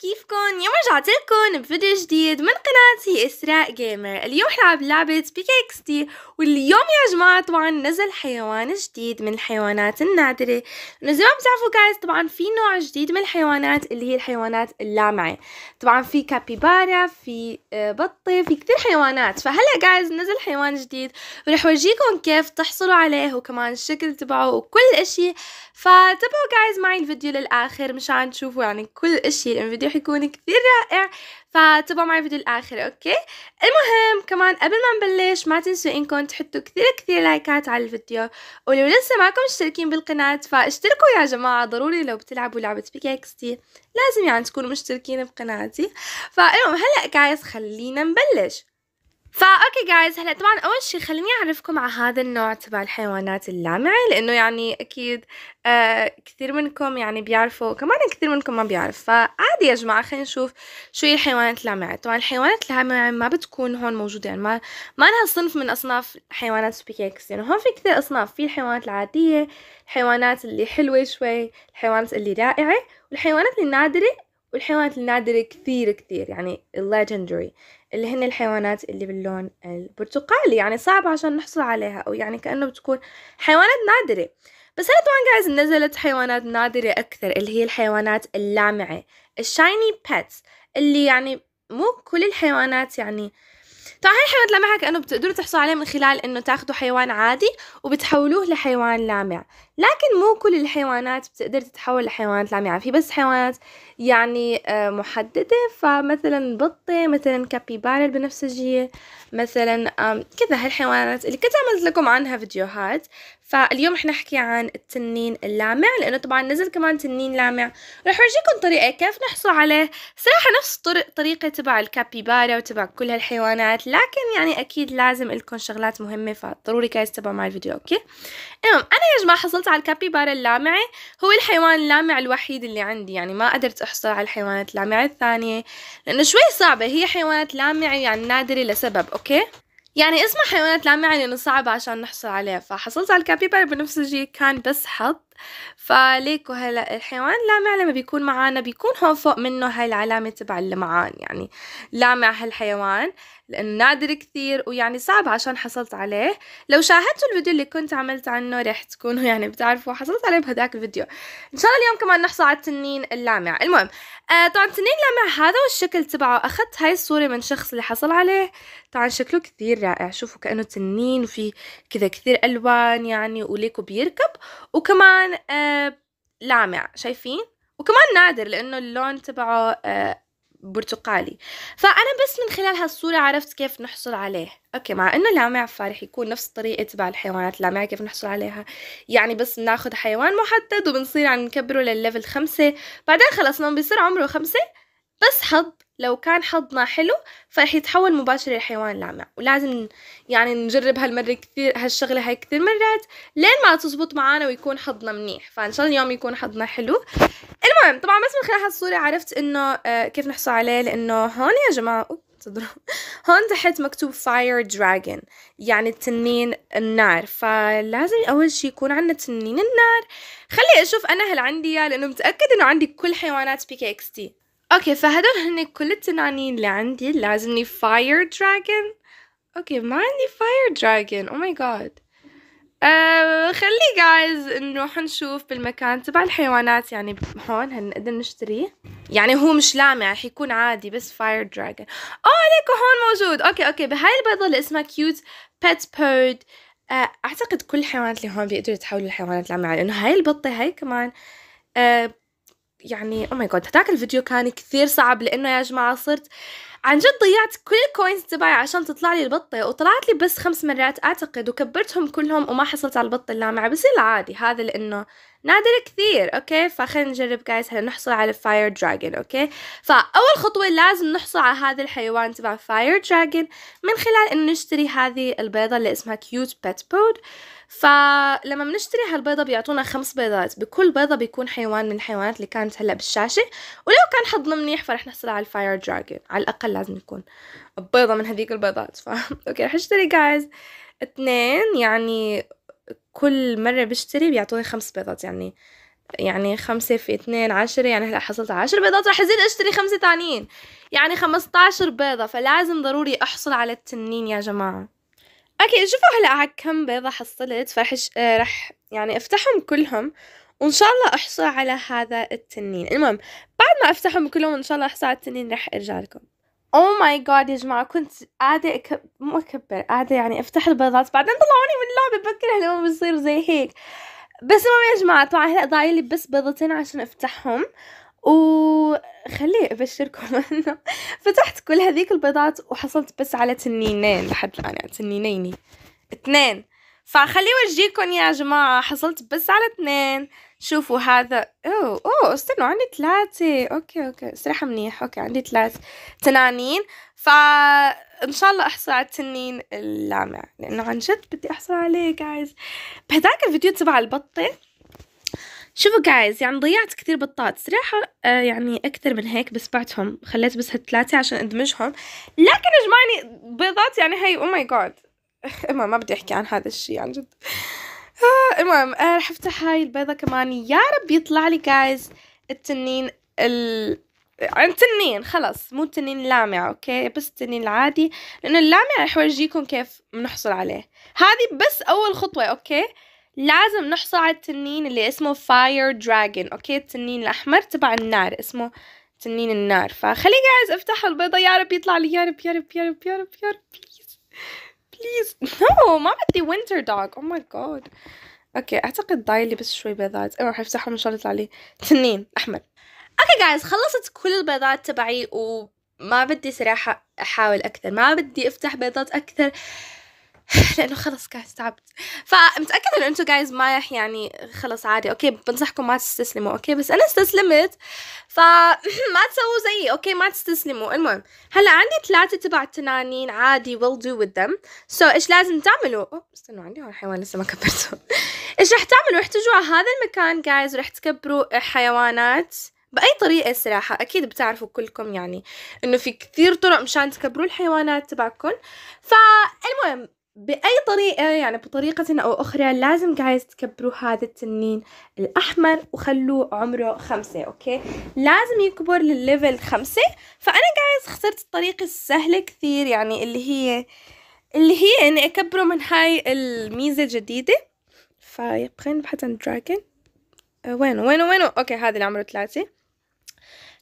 كيفكن يوم رجعت لكم بفيديو جديد من قناتي اسراء جيمر اليوم رح العب لعبه اكس تي واليوم يا جماعه طبعا نزل حيوان جديد من الحيوانات النادره انه زي ما بتعرفوا جايز طبعا في نوع جديد من الحيوانات اللي هي الحيوانات اللامعه طبعا في كابيبارا في آه، بطه في كثير حيوانات فهلا جايز نزل حيوان جديد ورح ورجيكم كيف تحصلوا عليه وكمان الشكل تبعه وكل اشي فتابعوا جايز معي الفيديو للاخر مشان تشوفوا يعني كل اشي الفيديو رح يكون كثير رائع فتبقوا معي الفيديو الاخر اوكي المهم كمان قبل ما نبلش ما تنسوا انكم تحطوا كثير كثير لايكات على الفيديو ولو لسه معكم مشتركين بالقناة فاشتركوا يا جماعة ضروري لو بتلعبوا لعبة بيكي اكس تي لازم يعني تكونوا مشتركين بقناتي فالمهم هلأ كايس خلينا نبلش فا اوكي جايز هلا طبعا اول شيء خليني اعرفكم على هذا النوع تبع الحيوانات اللامعه لانه يعني اكيد آه كثير منكم يعني بيعرفوا كمان كثير منكم ما بيعرف فعادي يا جماعه خلينا نشوف شو هي الحيوانات اللامعه طبعا الحيوانات اللامعه ما بتكون هون موجوده يعني ما ما لها صنف من اصناف حيوانات سبيكيكس يعني هون في كثير اصناف في الحيوانات العاديه الحيوانات اللي حلوه شوي الحيوانات اللي رائعه والحيوانات اللي نادره والحيوانات النادرة كثير كثير يعني legendary اللي هن الحيوانات اللي باللون البرتقالي يعني صعب عشان نحصل عليها أو يعني كأنه بتكون حيوانات نادرة بس هلا طبعا جايز نزلت حيوانات نادرة أكثر اللي هي الحيوانات اللامعة الشايني بيتس اللي يعني مو كل الحيوانات يعني آه طبعا هاي الحيوانات اللامعة كأنه بتقدروا تحصلوا عليه من خلال انه تاخذوا حيوان عادي وبتحولوه لحيوان لامع لكن مو كل الحيوانات بتقدر تتحول لحيوانات لامعة في بس حيوانات يعني آه، محددة فمثلا بطة مثلا كابيبارا البنفسجية مثلا كذا هالحيوانات اللي كنت عملت لكم عنها فيديوهات فاليوم رح نحكي عن التنين اللامع لانه طبعا نزل كمان تنين لامع رح اورجيكم طريقه كيف نحصل عليه صراحه نفس طريقه تبع الكابيبارا وتبع كل هالحيوانات لكن يعني اكيد لازم لكم شغلات مهمه فضروري كايز تبعوا مع الفيديو اوكي المهم انا يا جماعه حصلت على الكابيبارا اللامعه هو الحيوان اللامع الوحيد اللي عندي يعني ما قدرت احصل على الحيوانات اللامعه الثانيه لانه شوي صعبه هي حيوانات لامعه يعني نادره لسبب اوكي يعني اسمها حيوانات لامعة لأنه صعب عشان نحصل عليه فحصلت على الكابيبرا بنفسجي كان بس حط فليكو هلا الحيوان اللامع لما بيكون معانا بيكون هون فوق منه هاي العلامة تبع اللمعان يعني لامع هالحيوان لأنه نادر كثير ويعني صعب عشان حصلت عليه لو شاهدتوا الفيديو اللي كنت عملت عنه رح تكونوا يعني بتعرفوا حصلت عليه بهداك الفيديو إن شاء الله اليوم كمان نحصل على التنين اللامع المهم آه طبعا التنين اللامع هذا والشكل تبعه أخذت هاي الصورة من شخص اللي حصل عليه طبعا شكله كثير رائع شوفوا كأنه تنين وفي كذا كثير ألوان يعني وليكو بيركب وكمان كمان آه، لامع شايفين وكمان نادر لانه اللون تبعه آه، برتقالي فانا بس من خلال هالصوره عرفت كيف نحصل عليه اوكي مع انه لامع فارح يكون نفس الطريقه تبع الحيوانات اللامعه كيف نحصل عليها يعني بس بناخذ حيوان محدد وبنصير عم نكبره للليفل خمسة بعدين خلص لما بيصير عمره خمسة بس حظ لو كان حظنا حلو فرح يتحول مباشرة لحيوان لامع ولازم يعني نجرب هالمرة كثير هالشغلة هاي كثير مرات لين ما تزبط معانا ويكون حظنا منيح فان شاء الله اليوم يكون حظنا حلو المهم طبعا بس من خلال هالصورة عرفت انه آه، كيف نحصل عليه لانه هون يا جماعة هون تحت مكتوب فاير دراجون يعني التنين النار فلازم اول شي يكون عندنا تنين النار خلي اشوف انا هل عندي اياه لانه متاكد انه عندي كل حيوانات بي كي اكس تي اوكي فهدول هن كل التنانين اللي عندي اللي عازمني فاير دراجون اوكي ما عندي فاير دراجون او ماي جاد خلي جايز نروح نشوف بالمكان تبع الحيوانات يعني هون هنقدر نشتريه يعني هو مش لامع حيكون عادي بس فاير دراجون اوه ليكو هون موجود اوكي اوكي بهاي البيضة اللي اسمها كيوت بيت بيرد اعتقد كل الحيوانات اللي هون بيقدروا يتحولوا لحيوانات لامعة لانه هاي البطة هاي كمان أه يعني او ماي جاد هداك الفيديو كان كثير صعب لانه يا جماعه صرت عن جد ضيعت كل الكوينز تبعي عشان تطلع لي البطه وطلعت لي بس خمس مرات اعتقد وكبرتهم كلهم وما حصلت على البطه اللامعه بس عادي هذا لانه نادر كثير اوكي فخلينا نجرب جايز هلا نحصل على فاير دراجون اوكي فاول خطوه لازم نحصل على هذا الحيوان تبع فاير دراجون من خلال انه نشتري هذه البيضه اللي اسمها كيوت بيت بود فلما بنشتري هالبيضه بيعطونا خمس بيضات بكل بيضه بيكون حيوان من الحيوانات اللي كانت هلا بالشاشه ولو كان حظنا منيح فرح نحصل على الفاير دراجون على الاقل لازم يكون بيضه من هذيك البيضات ف اوكي رح اشتري جايز اثنين يعني كل مرة بشتري بيعطوني خمس بيضات يعني يعني خمسة في اثنين عشرة يعني هلا حصلت على عشر بيضات رح أزيد أشتري خمسة تانيين يعني خمسة عشر بيضة فلازم ضروري أحصل على التنين يا جماعة اوكي شوفوا هلا على كم بيضة حصلت فرح آه رح يعني افتحهم كلهم وان شاء الله احصل على هذا التنين المهم بعد ما افتحهم كلهم ان شاء الله احصل على التنين رح ارجع لكم او ماي جاد يا جماعه كنت قاعده أكب... مو اكبر قاعده يعني افتح البيضات بعدين طلعوني من اللعبه بكره لما بصير زي هيك بس المهم يا جماعه طبعا هلا ضايل لي بس بيضتين عشان افتحهم وخليه ابشركم انه فتحت كل هذيك البيضات وحصلت بس على تنينين لحد الان يعني تنينين اثنين فخلي اورجيكم يا جماعه حصلت بس على اثنين شوفوا هذا اوه اوه استنوا عندي ثلاثة اوكي اوكي صراحة منيح اوكي عندي ثلاث تنانين فان شاء الله احصل على التنين اللامع لانه عن جد بدي احصل عليه جايز بهذاك الفيديو تبع البطة شوفوا جايز يعني ضيعت كثير بطات صراحة آه، يعني أكثر من هيك بس بعتهم خليت بس هالثلاثة عشان أدمجهم لكن اجمعني بيضات يعني هي أو ماي جاد ما بدي أحكي عن هذا الشيء عن جد المهم رح افتح هاي البيضه كمان يا رب يطلع لي جايز التنين ال عن تنين خلص مو التنين اللامع اوكي بس التنين العادي لانه اللامع رح اورجيكم كيف بنحصل عليه هذه بس اول خطوه اوكي لازم نحصل على التنين اللي اسمه فاير دراجون اوكي التنين الاحمر تبع النار اسمه تنين النار فخلي جايز افتح البيضة يا رب يطلع لي يا رب يا رب يا رب يا رب يا رب بليز بليز نو ما بدي وينتر دوغ او ماي جاد اوكي اعتقد ضايل لي بس شوي بيضات انا راح افتحهم ان شاء الله يطلع لي تنين احمر اوكي جايز خلصت كل البيضات تبعي وما بدي صراحة احاول اكثر ما بدي افتح بيضات اكثر لانه خلص جايز تعبت فمتاكده انه انتم جايز ما رح يعني خلص عادي اوكي بنصحكم ما تستسلموا اوكي بس انا استسلمت فما تسووا زيي اوكي ما تستسلموا المهم هلا عندي ثلاثه تبع تنانين عادي ويل دو وذ ذم سو ايش لازم تعملوا أوه استنوا عندي هون حيوان لسه ما كبرته ايش رح تعملوا رح تجوا على هذا المكان جايز ورح تكبروا حيوانات باي طريقه صراحه اكيد بتعرفوا كلكم يعني انه في كثير طرق مشان تكبروا الحيوانات تبعكم فالمهم باي طريقه يعني بطريقه او اخرى لازم جايز تكبروا هذا التنين الاحمر وخلوه عمره خمسة اوكي لازم يكبر للليفل خمسة فانا جايز اخترت الطريقه السهله كثير يعني اللي هي اللي هي اني اكبره من هاي الميزه الجديده فخلينا نبحث عن دراجون آه، وينو وينو وينو اوكي هذا اللي عمره ثلاثة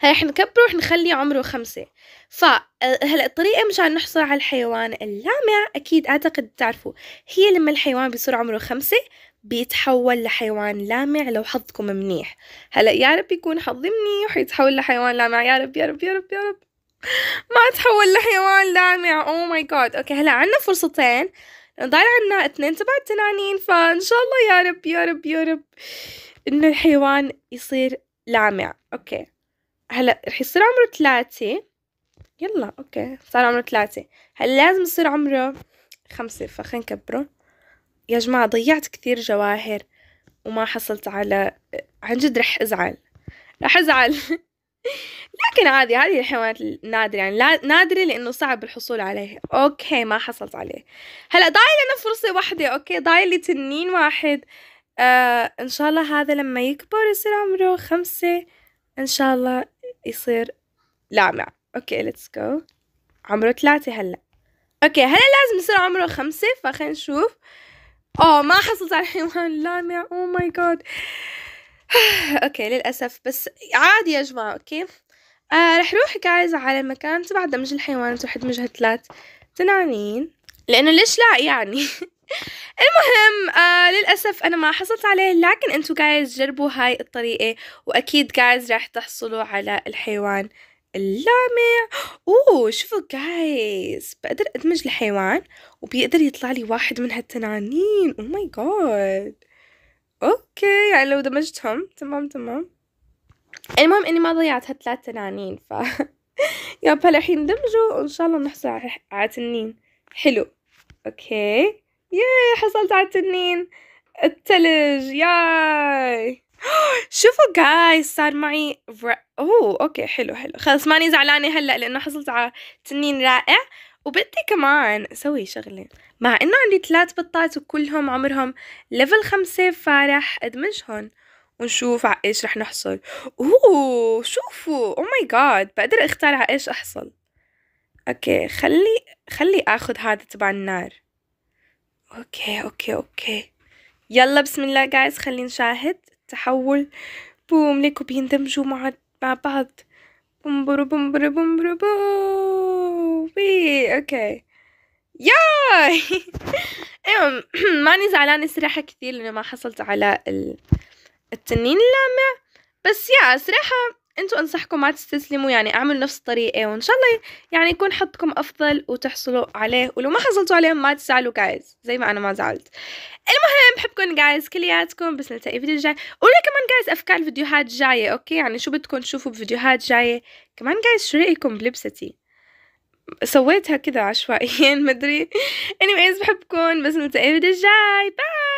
هاي رح نكبره ورح نخليه عمره خمسة فهلا آه، الطريقة مشان نحصل على الحيوان اللامع أكيد أعتقد بتعرفوا هي لما الحيوان بيصير عمره خمسة بيتحول لحيوان لامع لو حظكم منيح هلا يا رب يكون حظي منيح يتحول لحيوان لامع يا رب يا رب يا رب يا رب ما تحول لحيوان لامع او ماي جاد اوكي هلا عندنا فرصتين ضايل عنا اثنين تبع التنانين فان شاء الله يا رب يا رب يا رب انه الحيوان يصير لامع اوكي هلا رح يصير عمره ثلاثة يلا اوكي صار عمره ثلاثة هلا لازم يصير عمره خمسة فخلينا نكبره يا جماعة ضيعت كثير جواهر وما حصلت على عن جد رح ازعل رح ازعل لكن عادي هذه الحيوانات النادرة يعني نادرة لأنه صعب الحصول عليها أوكي ما حصلت عليه هلا ضايل لنا فرصة واحدة أوكي ضايل لي تنين واحد آه إن شاء الله هذا لما يكبر يصير عمره خمسة إن شاء الله يصير لامع أوكي ليتس جو عمره ثلاثة هلا أوكي هلا لازم يصير عمره خمسة فخلينا نشوف أوه ما حصلت على الحيوان لامع أوه ماي جاد اوكي للاسف بس عادي يا جماعه اوكي آه رح روح جايز على مكان تبع دمج الحيوانات وحد مجهة ثلاث تنانين لانه ليش لا يعني المهم آه للاسف انا ما حصلت عليه لكن انتو جايز جربوا هاي الطريقه واكيد جايز راح تحصلوا على الحيوان اللامع اوه شوفوا جايز بقدر ادمج الحيوان وبيقدر يطلع لي واحد من هالتنانين او ماي جاد اوكي يعني لو دمجتهم تمام تمام المهم اني ما ضيعت هالثلاث تنانين ف بلا الحين دمجوا وان شاء الله نحصل على تنين حلو اوكي ياي حصلت على التنين التلج ياي شوفوا جايز صار معي اوه اوكي حلو حلو خلص ماني زعلانه هلا لانه حصلت على تنين رائع وبدي كمان أسوي شغلة مع إنه عندي ثلاث بطات وكلهم عمرهم ليفل خمسة فارح أدمجهم ونشوف على إيش رح نحصل أوه شوفوا أو ماي جاد بقدر أختار على إيش أحصل أوكي خلي خلي آخذ هذا تبع النار أوكي أوكي أوكي يلا بسم الله جايز خلي نشاهد التحول بوم ليكو بيندمجوا مع بعض بوم برو بوم برو بوم قوي اوكي ياي ايوه ماني زعلانة صراحة كثير لأنه ما حصلت على التنين اللامع بس يا صراحة انتوا انصحكم ما تستسلموا يعني اعملوا نفس الطريقة وان شاء الله يعني يكون حظكم افضل وتحصلوا عليه ولو ما حصلتوا عليه ما تزعلوا جايز زي ما انا ما زعلت المهم بحبكم جايز كلياتكم بس نلتقي فيديو جاي قولوا كمان جايز افكار الفيديوهات جاية اوكي يعني شو بدكم تشوفوا بفيديوهات جاية كمان جايز شو رأيكم بلبستي سويتها كذا عشوائيا مدري anyways بحبكم بس نلتقي الفيديو الجاي باي